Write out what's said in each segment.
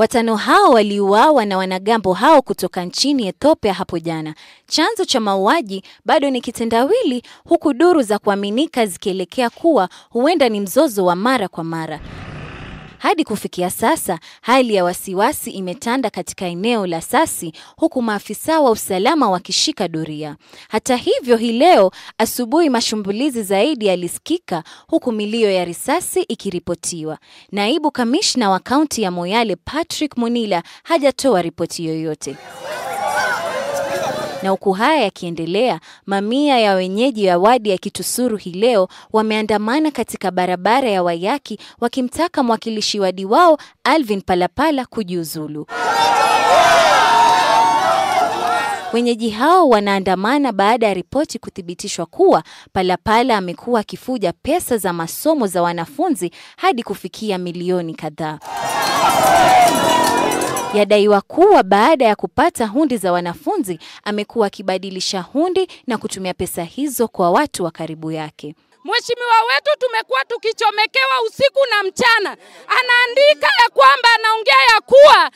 Watano hao waliuawa na wanagambo hao kutoka nchini Ethiopia hapo jana. Chanzo cha mauaji bado ni kitendawili, huku duru za kuaminika zikielekea kuwa huenda ni mzozo wa mara kwa mara. Hadi kufikia sasa, hali ya wasiwasi imetanda katika eneo la Sasi huku maafisa wa usalama wakishika doria. Hata hivyo, hii leo asubuhi mashambulizi zaidi yalisikika huku milio ya risasi ikiripotiwa. Naibu kamishna wa kaunti ya Moyale Patrick Munila hajatoa ripoti yoyote. Na huku haya yakiendelea, mamia ya wenyeji ya wadi ya Kitusuru hii leo wameandamana katika barabara ya Wayaki wakimtaka mwakilishi wadi wao Alvin Palapala kujiuzulu. Wenyeji hao wanaandamana baada ya ripoti kuthibitishwa kuwa Palapala amekuwa akifuja pesa za masomo za wanafunzi hadi kufikia milioni kadhaa. Yadaiwa kuwa baada ya kupata hundi za wanafunzi amekuwa akibadilisha hundi na kutumia pesa hizo kwa watu wa karibu yake. Mheshimiwa wetu tumekuwa tukichomekewa usiku na mchana, anaandika ya kwamba anaongea ya kuwa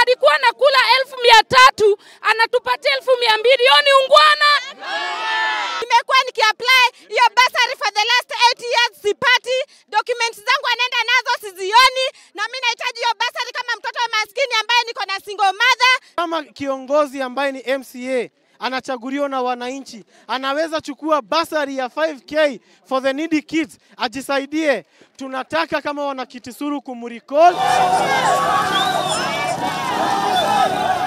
alikuwa anakula elfu mia tatu anatupatia elfu mia mbili Hiyo ni ungwana? Nimekuwa nikiapply hiyo bursary for the last 8 years, sipati. Documents zangu anaenda nazo kama kiongozi ambaye ni MCA anachaguliwa na wananchi, anaweza chukua basari ya 5k for the needy kids, ajisaidie. Tunataka kama wanakitisuru kumrecall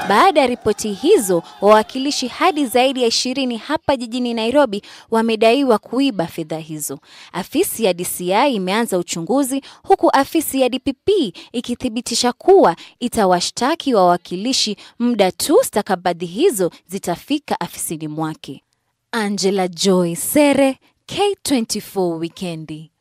baada ya ripoti hizo, wawakilishi hadi zaidi ya ishirini hapa jijini Nairobi wamedaiwa kuiba fedha hizo. Afisi ya DCI imeanza uchunguzi huku afisi ya DPP ikithibitisha kuwa itawashtaki wawakilishi muda tu stakabadhi hizo zitafika afisini mwake. Angela Joy Sere, K24 Wikendi.